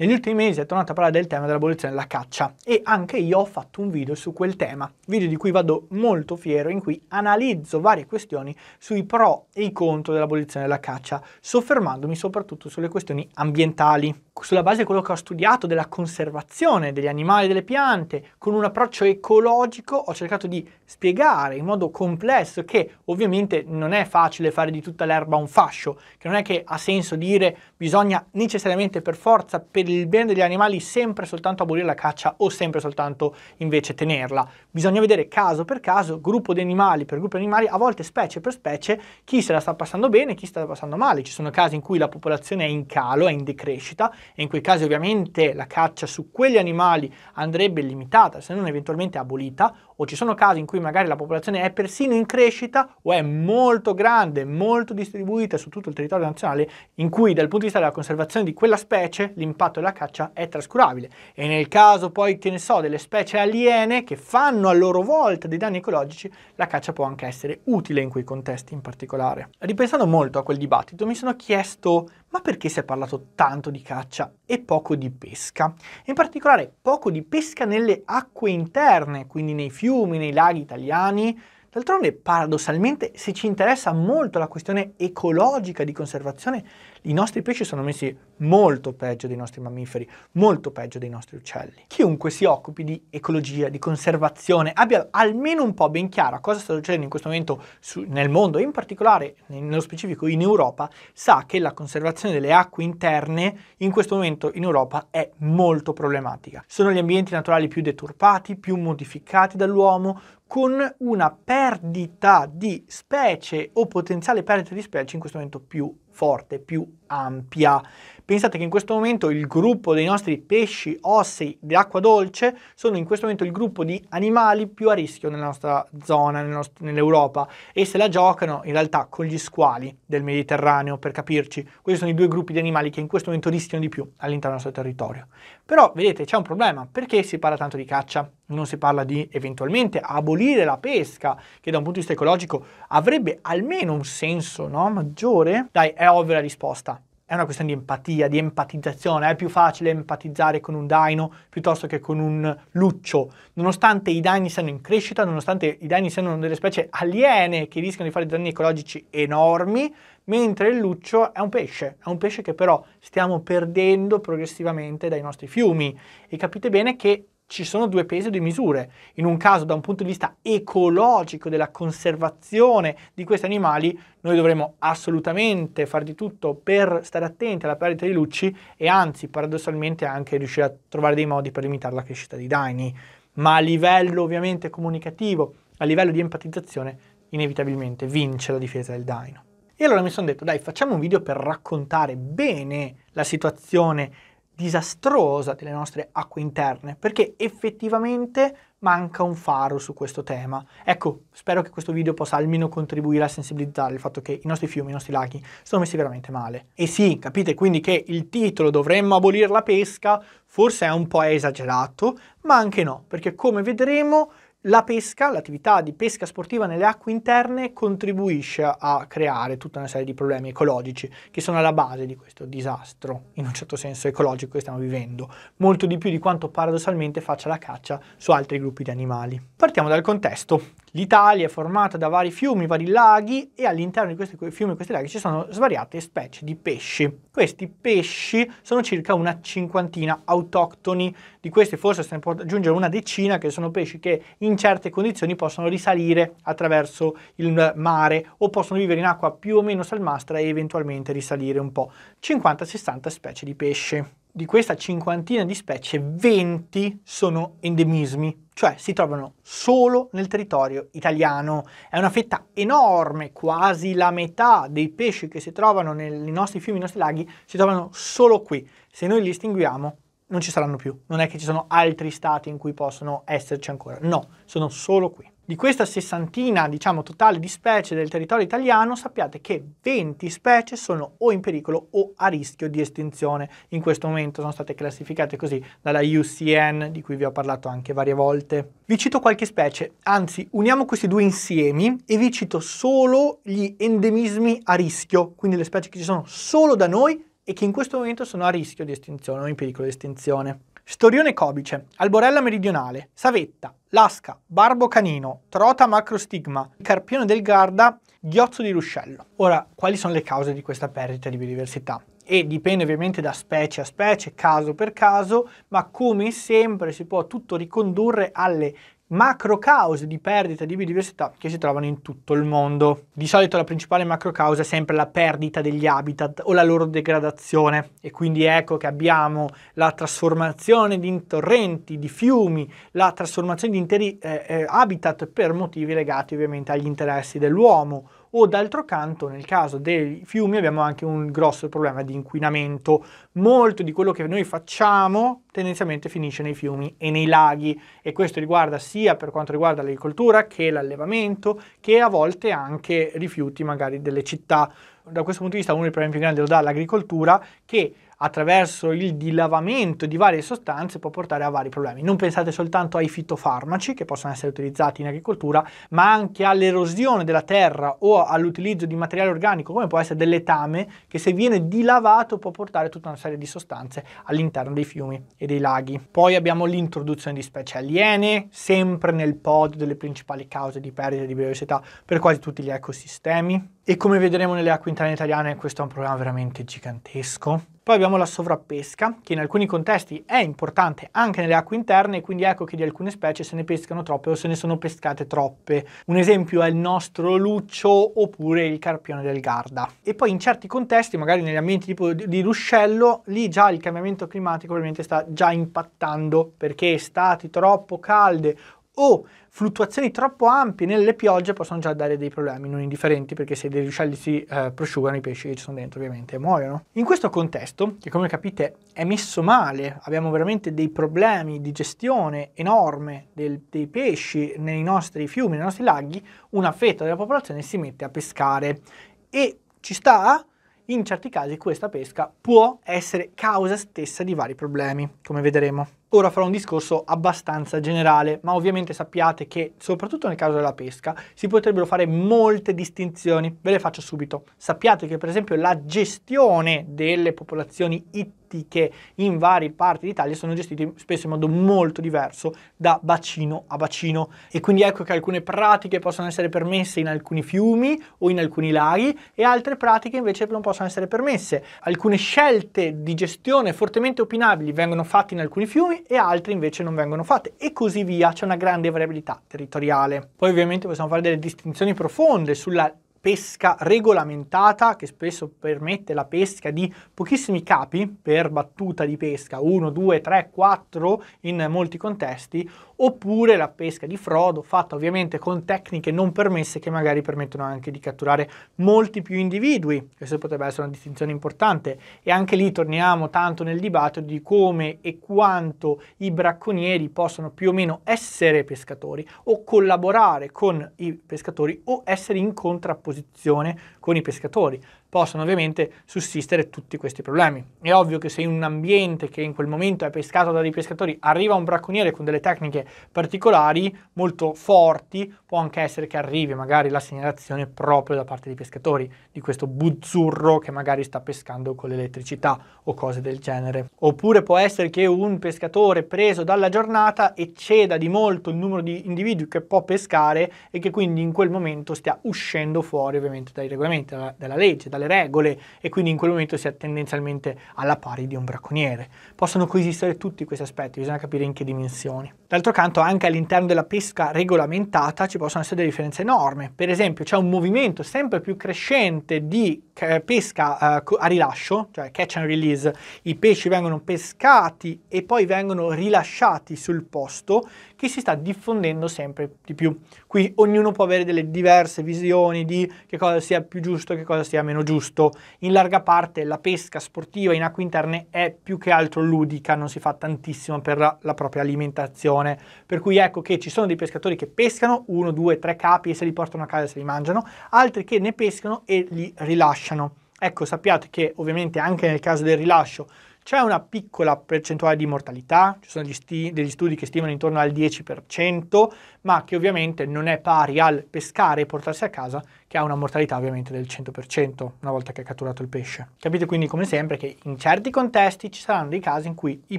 Negli ultimi mesi è tornato a parlare del tema dell'abolizione della caccia e anche io ho fatto un video su quel tema, video di cui vado molto fiero, in cui analizzo varie questioni sui pro e i contro dell'abolizione della caccia, soffermandomi soprattutto sulle questioni ambientali, sulla base di quello che ho studiato della conservazione degli animali e delle piante, con un approccio ecologico ho cercato di spiegare in modo complesso che ovviamente non è facile fare di tutta l'erba un fascio, che non è che ha senso dire bisogna necessariamente per forza per il bene degli animali sempre soltanto abolire la caccia o sempre soltanto invece tenerla. Bisogna vedere caso per caso, gruppo di animali per gruppo di animali, a volte specie per specie, chi se la sta passando bene e chi sta passando male. Ci sono casi in cui la popolazione è in calo, è in decrescita e in quei casi ovviamente la caccia su quegli animali andrebbe limitata, se non eventualmente abolita, o ci sono casi in cui magari la popolazione è persino in crescita o è molto grande, molto distribuita su tutto il territorio nazionale, in cui dal punto di vista della conservazione di quella specie l'impatto e la caccia è trascurabile. E nel caso poi, te ne so, delle specie aliene che fanno a loro volta dei danni ecologici, la caccia può anche essere utile in quei contesti in particolare. Ripensando molto a quel dibattito, mi sono chiesto ma perché si è parlato tanto di caccia e poco di pesca? In particolare poco di pesca nelle acque interne, quindi nei fiumi, nei laghi italiani, D'altronde, paradossalmente, se ci interessa molto la questione ecologica di conservazione, i nostri pesci sono messi molto peggio dei nostri mammiferi, molto peggio dei nostri uccelli. Chiunque si occupi di ecologia, di conservazione, abbia almeno un po' ben chiaro cosa sta succedendo in questo momento su, nel mondo, e in particolare, nello specifico in Europa, sa che la conservazione delle acque interne in questo momento in Europa è molto problematica. Sono gli ambienti naturali più deturpati, più modificati dall'uomo, con una perdita di specie o potenziale perdita di specie in questo momento più forte, più ampia. Pensate che in questo momento il gruppo dei nostri pesci ossei di acqua dolce sono in questo momento il gruppo di animali più a rischio nella nostra zona, nel nostro, nell'Europa e se la giocano in realtà con gli squali del Mediterraneo, per capirci. Questi sono i due gruppi di animali che in questo momento rischiano di più all'interno del nostro territorio. Però vedete c'è un problema, perché si parla tanto di caccia? Non si parla di eventualmente abolire la pesca, che da un punto di vista ecologico avrebbe almeno un senso no? maggiore? Dai, è è ovvia la risposta. È una questione di empatia, di empatizzazione. È più facile empatizzare con un daino piuttosto che con un luccio. Nonostante i daini siano in crescita, nonostante i daini siano delle specie aliene che rischiano di fare danni ecologici enormi, mentre il luccio è un pesce, è un pesce che però stiamo perdendo progressivamente dai nostri fiumi. E capite bene che ci sono due pesi e due misure. In un caso, da un punto di vista ecologico, della conservazione di questi animali, noi dovremmo assolutamente far di tutto per stare attenti alla perdita di lucci e anzi, paradossalmente, anche riuscire a trovare dei modi per limitare la crescita dei daini. Ma a livello ovviamente comunicativo, a livello di empatizzazione, inevitabilmente vince la difesa del daino. E allora mi sono detto, dai, facciamo un video per raccontare bene la situazione disastrosa delle nostre acque interne, perché effettivamente manca un faro su questo tema. Ecco, spero che questo video possa almeno contribuire a sensibilizzare il fatto che i nostri fiumi, i nostri laghi sono messi veramente male. E sì, capite quindi che il titolo dovremmo abolire la pesca forse è un po' esagerato, ma anche no, perché come vedremo la pesca, l'attività di pesca sportiva nelle acque interne contribuisce a creare tutta una serie di problemi ecologici che sono alla base di questo disastro, in un certo senso ecologico che stiamo vivendo, molto di più di quanto paradossalmente faccia la caccia su altri gruppi di animali. Partiamo dal contesto. L'Italia è formata da vari fiumi, vari laghi e all'interno di questi fiumi e questi laghi ci sono svariate specie di pesci. Questi pesci sono circa una cinquantina autoctoni, di questi forse se ne può aggiungere una decina che sono pesci che in certe condizioni possono risalire attraverso il mare o possono vivere in acqua più o meno salmastra e eventualmente risalire un po'. 50-60 specie di pesci di questa cinquantina di specie, 20 sono endemismi, cioè si trovano solo nel territorio italiano. È una fetta enorme, quasi la metà dei pesci che si trovano nei nostri fiumi, nei nostri laghi, si trovano solo qui. Se noi li estinguiamo, non ci saranno più. Non è che ci sono altri stati in cui possono esserci ancora. No, sono solo qui. Di questa sessantina, diciamo, totale di specie del territorio italiano, sappiate che 20 specie sono o in pericolo o a rischio di estinzione. In questo momento sono state classificate così dalla UCN, di cui vi ho parlato anche varie volte. Vi cito qualche specie, anzi, uniamo questi due insiemi e vi cito solo gli endemismi a rischio, quindi le specie che ci sono solo da noi e che in questo momento sono a rischio di estinzione o in pericolo di estinzione. Storione cobice, alborella meridionale, savetta, lasca, barbo canino, trota macrostigma, carpione del Garda, ghiozzo di ruscello. Ora, quali sono le cause di questa perdita di biodiversità? E dipende ovviamente da specie a specie, caso per caso, ma come sempre si può tutto ricondurre alle macro cause di perdita di biodiversità che si trovano in tutto il mondo. Di solito la principale macro causa è sempre la perdita degli habitat o la loro degradazione e quindi ecco che abbiamo la trasformazione di torrenti, di fiumi, la trasformazione di interi eh, eh, habitat per motivi legati ovviamente agli interessi dell'uomo o d'altro canto nel caso dei fiumi abbiamo anche un grosso problema di inquinamento. Molto di quello che noi facciamo tendenzialmente finisce nei fiumi e nei laghi e questo riguarda sia per quanto riguarda l'agricoltura che l'allevamento che a volte anche rifiuti magari delle città. Da questo punto di vista uno dei problemi più grandi lo dà l'agricoltura che attraverso il dilavamento di varie sostanze può portare a vari problemi. Non pensate soltanto ai fitofarmaci che possono essere utilizzati in agricoltura, ma anche all'erosione della terra o all'utilizzo di materiale organico come può essere del letame che se viene dilavato può portare tutta una serie di sostanze all'interno dei fiumi e dei laghi. Poi abbiamo l'introduzione di specie aliene, sempre nel pod delle principali cause di perdita di biodiversità per quasi tutti gli ecosistemi. E come vedremo nelle acque interne italiane questo è un problema veramente gigantesco poi abbiamo la sovrappesca, che in alcuni contesti è importante anche nelle acque interne, quindi ecco che di alcune specie se ne pescano troppe o se ne sono pescate troppe. Un esempio è il nostro luccio oppure il carpione del Garda. E poi in certi contesti, magari negli ambienti tipo di ruscello, lì già il cambiamento climatico ovviamente sta già impattando, perché estati troppo calde o fluttuazioni troppo ampie nelle piogge possono già dare dei problemi non indifferenti perché se dei ruscelli si eh, prosciugano i pesci che ci sono dentro ovviamente muoiono. In questo contesto, che come capite è messo male, abbiamo veramente dei problemi di gestione enorme del, dei pesci nei nostri fiumi, nei nostri laghi, una fetta della popolazione si mette a pescare e ci sta in certi casi questa pesca può essere causa stessa di vari problemi, come vedremo. Ora farò un discorso abbastanza generale, ma ovviamente sappiate che, soprattutto nel caso della pesca, si potrebbero fare molte distinzioni. Ve le faccio subito. Sappiate che, per esempio, la gestione delle popolazioni italiane ittiche in varie parti d'Italia sono gestiti spesso in modo molto diverso da bacino a bacino e quindi ecco che alcune pratiche possono essere permesse in alcuni fiumi o in alcuni laghi e altre pratiche invece non possono essere permesse. Alcune scelte di gestione fortemente opinabili vengono fatte in alcuni fiumi e altre invece non vengono fatte e così via, c'è una grande variabilità territoriale. Poi ovviamente possiamo fare delle distinzioni profonde sulla pesca regolamentata che spesso permette la pesca di pochissimi capi per battuta di pesca, 1, 2, 3, 4 in molti contesti, oppure la pesca di frodo fatta ovviamente con tecniche non permesse che magari permettono anche di catturare molti più individui, questa potrebbe essere una distinzione importante e anche lì torniamo tanto nel dibattito di come e quanto i bracconieri possono più o meno essere pescatori o collaborare con i pescatori o essere in contrapposizione con i pescatori possono ovviamente sussistere tutti questi problemi. È ovvio che se in un ambiente che in quel momento è pescato da dei pescatori arriva un bracconiere con delle tecniche particolari molto forti, può anche essere che arrivi magari la segnalazione proprio da parte dei pescatori di questo buzzurro che magari sta pescando con l'elettricità o cose del genere. Oppure può essere che un pescatore preso dalla giornata ecceda di molto il numero di individui che può pescare e che quindi in quel momento stia uscendo fuori ovviamente dai regolamenti, dalla, dalla legge, dalle regole e quindi in quel momento si è tendenzialmente alla pari di un bracconiere. Possono coesistere tutti questi aspetti, bisogna capire in che dimensioni. D'altro canto anche all'interno della pesca regolamentata ci possono essere delle differenze enormi, per esempio c'è un movimento sempre più crescente di eh, pesca eh, a rilascio, cioè catch and release, i pesci vengono pescati e poi vengono rilasciati sul posto che si sta diffondendo sempre di più. Qui ognuno può avere delle diverse visioni di che cosa sia più giusto e che cosa sia meno giusto. In larga parte la pesca sportiva in acque interne è più che altro ludica, non si fa tantissimo per la propria alimentazione situazione, per cui ecco che ci sono dei pescatori che pescano 1, 2, 3 capi e se li portano a casa e se li mangiano, altri che ne pescano e li rilasciano. Ecco, sappiate che ovviamente anche nel caso del rilascio c'è una piccola percentuale di mortalità, ci sono sti- degli studi che stimano intorno al 10%, ma che ovviamente non è pari al pescare e portarsi a casa, che ha una mortalità ovviamente del 100% una volta che ha catturato il pesce. Capite quindi come sempre che in certi contesti ci saranno dei casi in cui i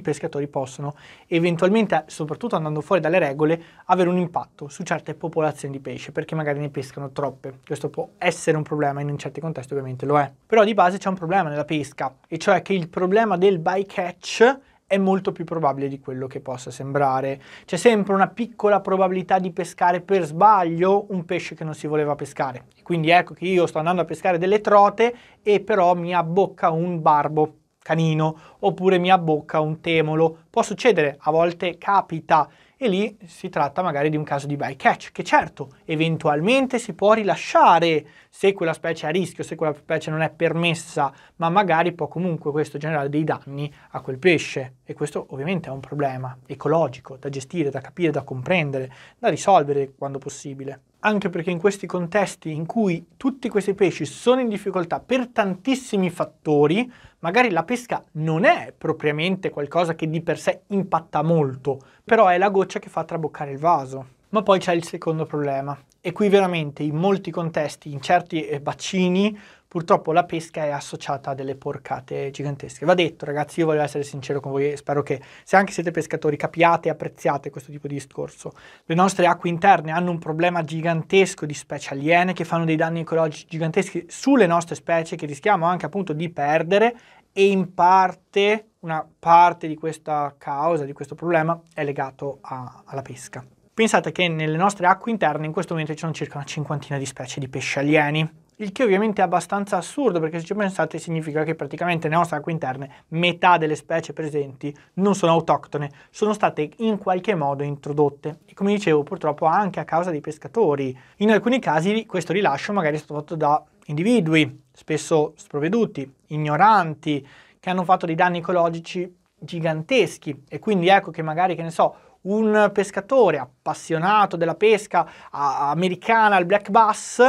pescatori possono eventualmente, soprattutto andando fuori dalle regole, avere un impatto su certe popolazioni di pesce, perché magari ne pescano troppe. Questo può essere un problema in certi contesti ovviamente lo è. Però di base c'è un problema nella pesca, e cioè che il problema del bycatch è molto più probabile di quello che possa sembrare. C'è sempre una piccola probabilità di pescare per sbaglio un pesce che non si voleva pescare. Quindi ecco che io sto andando a pescare delle trote e però mi abbocca un barbo canino oppure mi abbocca un temolo. Può succedere, a volte capita e lì si tratta magari di un caso di bycatch, che certo eventualmente si può rilasciare se quella specie è a rischio, se quella specie non è permessa, ma magari può comunque questo generare dei danni a quel pesce e questo ovviamente è un problema ecologico da gestire, da capire, da comprendere, da risolvere quando possibile anche perché in questi contesti in cui tutti questi pesci sono in difficoltà per tantissimi fattori, magari la pesca non è propriamente qualcosa che di per sé impatta molto, però è la goccia che fa traboccare il vaso. Ma poi c'è il secondo problema, e qui veramente in molti contesti, in certi eh, bacini, purtroppo la pesca è associata a delle porcate gigantesche. Va detto, ragazzi, io voglio essere sincero con voi e spero che se anche siete pescatori capiate e apprezziate questo tipo di discorso. Le nostre acque interne hanno un problema gigantesco di specie aliene che fanno dei danni ecologici giganteschi sulle nostre specie che rischiamo anche appunto di perdere e in parte, una parte di questa causa, di questo problema è legato a, alla pesca. Pensate che nelle nostre acque interne in questo momento ci sono circa una cinquantina di specie di pesci alieni il che ovviamente è abbastanza assurdo perché se ci pensate significa che praticamente nelle nostre acque interne metà delle specie presenti non sono autoctone, sono state in qualche modo introdotte e come dicevo purtroppo anche a causa dei pescatori. In alcuni casi questo rilascio magari è stato fatto da individui spesso sprovveduti, ignoranti, che hanno fatto dei danni ecologici giganteschi e quindi ecco che magari, che ne so, un pescatore appassionato della pesca americana al black bass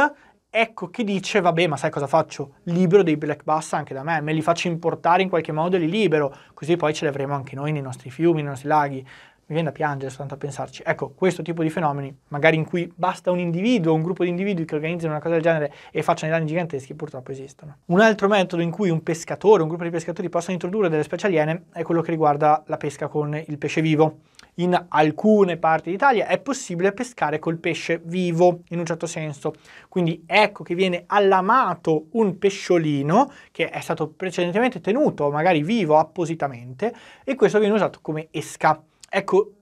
ecco che dice, vabbè, ma sai cosa faccio? Libero dei black bass anche da me, me li faccio importare in qualche modo e li libero, così poi ce li avremo anche noi nei nostri fiumi, nei nostri laghi. Mi viene da piangere soltanto a pensarci. Ecco, questo tipo di fenomeni, magari in cui basta un individuo, un gruppo di individui che organizzano una cosa del genere e facciano danni giganteschi, purtroppo esistono. Un altro metodo in cui un pescatore, un gruppo di pescatori possono introdurre delle specie aliene è quello che riguarda la pesca con il pesce vivo in alcune parti d'Italia è possibile pescare col pesce vivo in un certo senso. Quindi ecco che viene allamato un pesciolino che è stato precedentemente tenuto magari vivo appositamente e questo viene usato come esca. Ecco,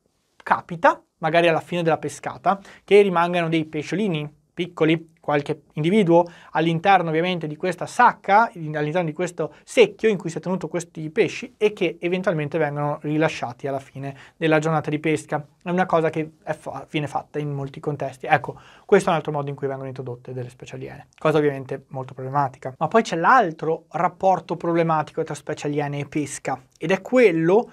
capita magari alla fine della pescata che rimangano dei pesciolini piccoli, qualche individuo, all'interno ovviamente di questa sacca, all'interno di questo secchio in cui si è tenuto questi pesci e che eventualmente vengono rilasciati alla fine della giornata di pesca. È una cosa che fa- viene fatta in molti contesti. Ecco, questo è un altro modo in cui vengono introdotte delle specie aliene, cosa ovviamente molto problematica. Ma poi c'è l'altro rapporto problematico tra specie aliene e pesca ed è quello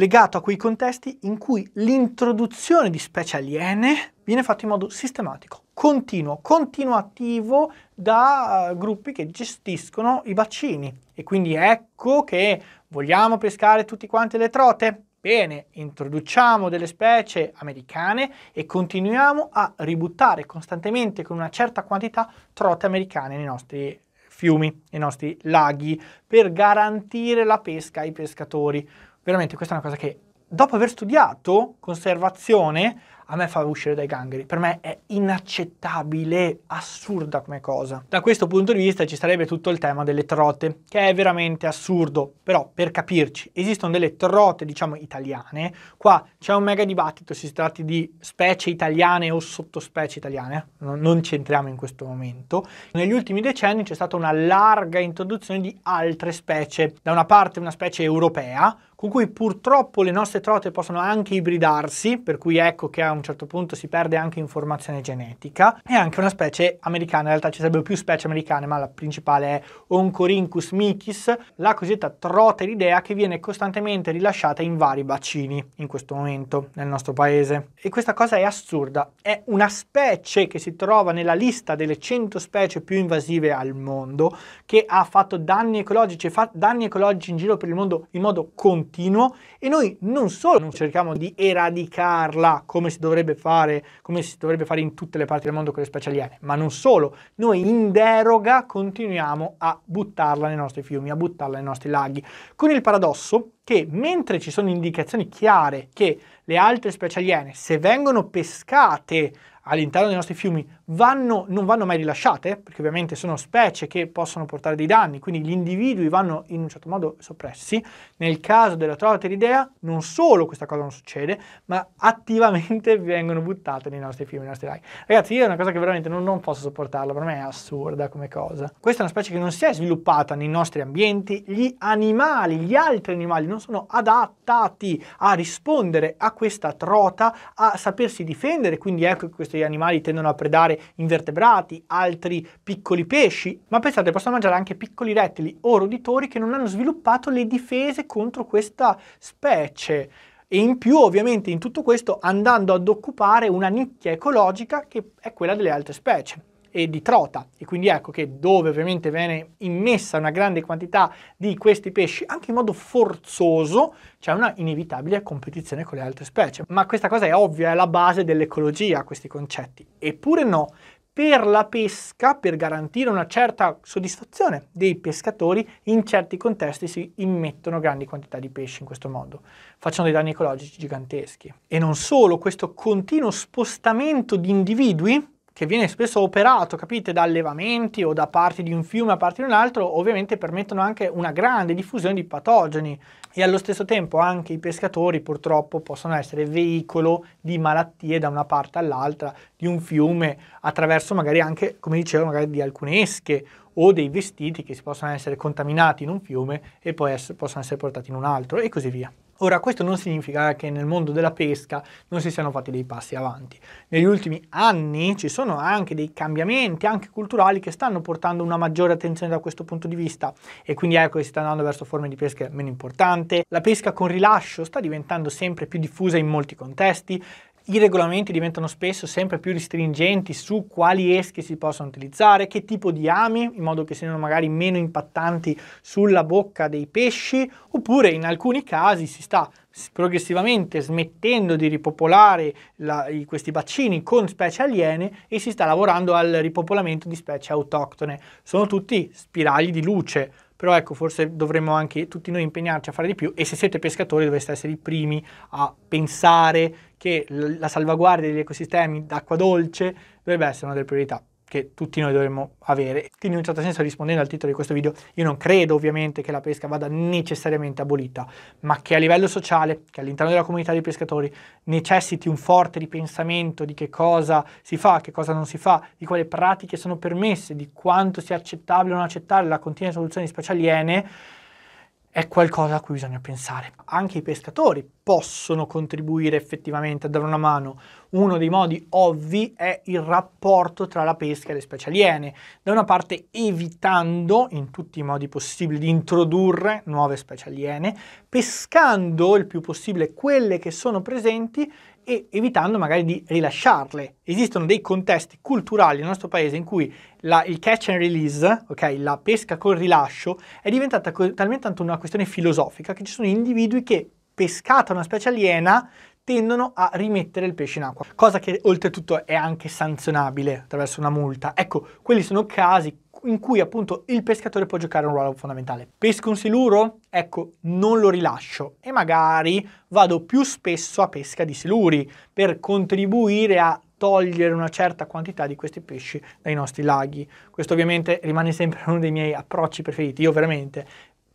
legato a quei contesti in cui l'introduzione di specie aliene viene fatta in modo sistematico, continuo, continuativo da eh, gruppi che gestiscono i bacini. E quindi ecco che vogliamo pescare tutti quanti le trote? Bene, introduciamo delle specie americane e continuiamo a ributtare costantemente con una certa quantità trote americane nei nostri fiumi, nei nostri laghi, per garantire la pesca ai pescatori veramente questa è una cosa che dopo aver studiato conservazione a me fa uscire dai gangheri. Per me è inaccettabile, assurda come cosa. Da questo punto di vista ci sarebbe tutto il tema delle trote, che è veramente assurdo. Però, per capirci, esistono delle trote, diciamo, italiane. Qua c'è un mega dibattito, si tratti di specie italiane o sottospecie italiane. Non ci entriamo in questo momento. Negli ultimi decenni c'è stata una larga introduzione di altre specie. Da una parte una specie europea, con cui purtroppo le nostre trote possono anche ibridarsi, per cui ecco che a un certo punto si perde anche informazione genetica, è anche una specie americana, in realtà ci sarebbero più specie americane, ma la principale è Oncorhynchus michis, la cosiddetta trota eridea che viene costantemente rilasciata in vari bacini in questo momento nel nostro paese. E questa cosa è assurda, è una specie che si trova nella lista delle 100 specie più invasive al mondo, che ha fatto danni ecologici, fa danni ecologici in giro per il mondo in modo continuo continuo e noi non solo non cerchiamo di eradicarla come si dovrebbe fare, come si dovrebbe fare in tutte le parti del mondo con le specie aliene, ma non solo, noi in deroga continuiamo a buttarla nei nostri fiumi, a buttarla nei nostri laghi, con il paradosso che mentre ci sono indicazioni chiare che le altre specie aliene, se vengono pescate all'interno dei nostri fiumi, vanno, non vanno mai rilasciate, perché ovviamente sono specie che possono portare dei danni, quindi gli individui vanno in un certo modo soppressi. Nel caso della Trotteridea non solo questa cosa non succede, ma attivamente vengono buttate nei nostri film, nei nostri like. Ragazzi, io è una cosa che veramente non, non posso sopportarla, per me è assurda come cosa. Questa è una specie che non si è sviluppata nei nostri ambienti, gli animali, gli altri animali non sono adattati a rispondere a questa trota, a sapersi difendere, quindi ecco che questi animali tendono a predare invertebrati, altri piccoli pesci, ma pensate possono mangiare anche piccoli rettili o roditori che non hanno sviluppato le difese contro questa specie. E in più ovviamente in tutto questo andando ad occupare una nicchia ecologica che è quella delle altre specie e di trota e quindi ecco che dove ovviamente viene immessa una grande quantità di questi pesci anche in modo forzoso c'è una inevitabile competizione con le altre specie ma questa cosa è ovvia è la base dell'ecologia questi concetti eppure no per la pesca, per garantire una certa soddisfazione dei pescatori, in certi contesti si immettono grandi quantità di pesci in questo modo, facendo dei danni ecologici giganteschi. E non solo, questo continuo spostamento di individui che viene spesso operato, capite, da allevamenti o da parte di un fiume a parte di un altro, ovviamente permettono anche una grande diffusione di patogeni e allo stesso tempo anche i pescatori purtroppo possono essere veicolo di malattie da una parte all'altra, di un fiume, attraverso magari anche, come dicevo, magari di alcune esche o dei vestiti che si possono essere contaminati in un fiume e poi essere, possono essere portati in un altro e così via. Ora, questo non significa che nel mondo della pesca non si siano fatti dei passi avanti. Negli ultimi anni ci sono anche dei cambiamenti, anche culturali, che stanno portando una maggiore attenzione da questo punto di vista e quindi ecco che si sta andando verso forme di pesca meno importanti. La pesca con rilascio sta diventando sempre più diffusa in molti contesti, i regolamenti diventano spesso sempre più restringenti su quali esche si possono utilizzare, che tipo di ami, in modo che siano magari meno impattanti sulla bocca dei pesci, oppure in alcuni casi si sta progressivamente smettendo di ripopolare la, i, questi bacini con specie aliene e si sta lavorando al ripopolamento di specie autoctone. Sono tutti spiragli di luce però ecco forse dovremmo anche tutti noi impegnarci a fare di più e se siete pescatori dovreste essere i primi a pensare che la salvaguardia degli ecosistemi d'acqua dolce dovrebbe essere una delle priorità che tutti noi dovremmo avere. Quindi in un certo senso rispondendo al titolo di questo video, io non credo ovviamente che la pesca vada necessariamente abolita, ma che a livello sociale, che all'interno della comunità dei pescatori necessiti un forte ripensamento di che cosa si fa, che cosa non si fa, di quali pratiche sono permesse, di quanto sia accettabile o non accettabile la continua soluzione di specie aliene, è qualcosa a cui bisogna pensare. Anche i pescatori possono contribuire effettivamente a dare una mano. Uno dei modi ovvi è il rapporto tra la pesca e le specie aliene, da una parte evitando in tutti i modi possibili di introdurre nuove specie aliene, pescando il più possibile quelle che sono presenti e evitando magari di rilasciarle. Esistono dei contesti culturali nel nostro paese in cui la, il catch and release, ok, la pesca col rilascio, è diventata co- talmente tanto una questione filosofica che ci sono individui che, pescata una specie aliena, tendono a rimettere il pesce in acqua, cosa che oltretutto è anche sanzionabile attraverso una multa. Ecco, quelli sono casi in cui appunto il pescatore può giocare un ruolo fondamentale. Pesco un siluro? Ecco, non lo rilascio e magari vado più spesso a pesca di siluri per contribuire a togliere una certa quantità di questi pesci dai nostri laghi. Questo ovviamente rimane sempre uno dei miei approcci preferiti. Io veramente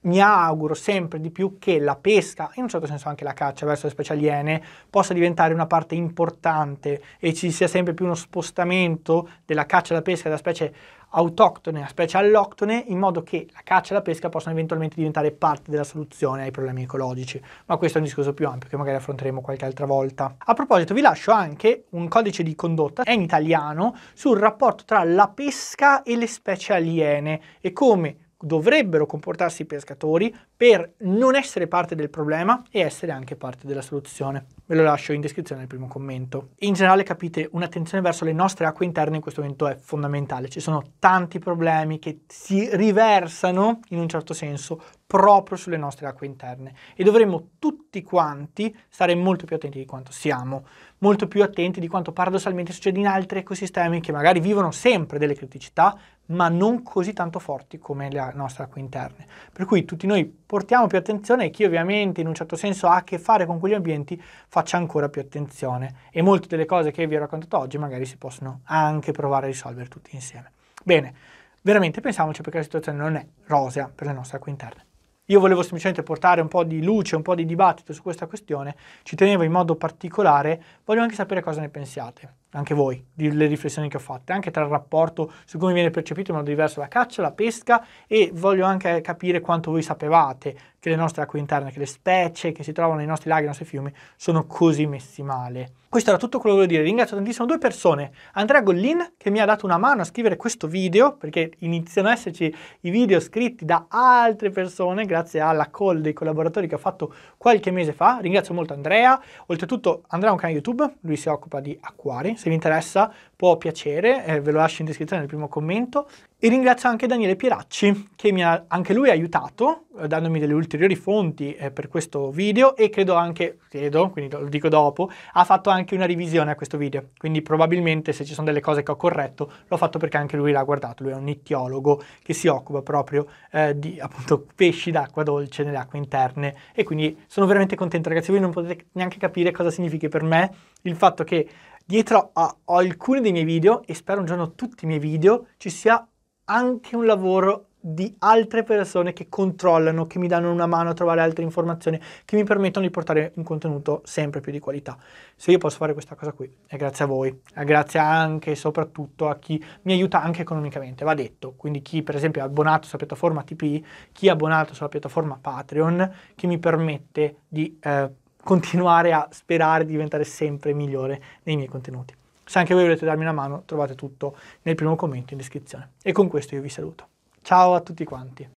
mi auguro sempre di più che la pesca, in un certo senso anche la caccia verso le specie aliene, possa diventare una parte importante e ci sia sempre più uno spostamento della caccia e della pesca da specie autoctone a specie alloctone, in modo che la caccia e la pesca possano eventualmente diventare parte della soluzione ai problemi ecologici. Ma questo è un discorso più ampio che magari affronteremo qualche altra volta. A proposito, vi lascio anche un codice di condotta, è in italiano, sul rapporto tra la pesca e le specie aliene e come dovrebbero comportarsi i pescatori per non essere parte del problema e essere anche parte della soluzione. Ve lo lascio in descrizione nel primo commento. In generale capite, un'attenzione verso le nostre acque interne in questo momento è fondamentale. Ci sono tanti problemi che si riversano in un certo senso proprio sulle nostre acque interne e dovremmo tutti quanti stare molto più attenti di quanto siamo molto più attenti di quanto paradossalmente succede in altri ecosistemi che magari vivono sempre delle criticità, ma non così tanto forti come le nostre acque interne. Per cui tutti noi portiamo più attenzione e chi ovviamente in un certo senso ha a che fare con quegli ambienti faccia ancora più attenzione. E molte delle cose che vi ho raccontato oggi magari si possono anche provare a risolvere tutti insieme. Bene, veramente pensiamoci perché la situazione non è rosea per le nostre acque interne. Io volevo semplicemente portare un po' di luce, un po' di dibattito su questa questione, ci tenevo in modo particolare, voglio anche sapere cosa ne pensiate anche voi, le riflessioni che ho fatto, anche tra il rapporto su come viene percepito in modo diverso la caccia, la pesca e voglio anche capire quanto voi sapevate che le nostre acque interne, che le specie che si trovano nei nostri laghi, nei nostri fiumi sono così messi male. Questo era tutto quello che volevo dire, ringrazio tantissimo due persone, Andrea Gollin che mi ha dato una mano a scrivere questo video perché iniziano ad esserci i video scritti da altre persone grazie alla call dei collaboratori che ho fatto qualche mese fa, ringrazio molto Andrea, oltretutto Andrea ha un canale YouTube, lui si occupa di acquari, se vi interessa può piacere, eh, ve lo lascio in descrizione nel primo commento. E ringrazio anche Daniele Pieracci che mi ha anche lui aiutato eh, dandomi delle ulteriori fonti eh, per questo video e credo anche, credo, quindi lo dico dopo, ha fatto anche una revisione a questo video. Quindi probabilmente se ci sono delle cose che ho corretto l'ho fatto perché anche lui l'ha guardato, lui è un ittiologo che si occupa proprio eh, di appunto pesci d'acqua dolce nelle acque interne e quindi sono veramente contento ragazzi, voi non potete neanche capire cosa significhi per me il fatto che dietro a, alcuni dei miei video, e spero un giorno tutti i miei video, ci sia anche un lavoro di altre persone che controllano, che mi danno una mano a trovare altre informazioni, che mi permettono di portare un contenuto sempre più di qualità. Se io posso fare questa cosa qui, è grazie a voi, è grazie anche e soprattutto a chi mi aiuta anche economicamente, va detto. Quindi chi per esempio è abbonato sulla piattaforma TP, chi è abbonato sulla piattaforma Patreon, che mi permette di... Eh, continuare a sperare di diventare sempre migliore nei miei contenuti. Se anche voi volete darmi una mano, trovate tutto nel primo commento in descrizione. E con questo io vi saluto. Ciao a tutti quanti.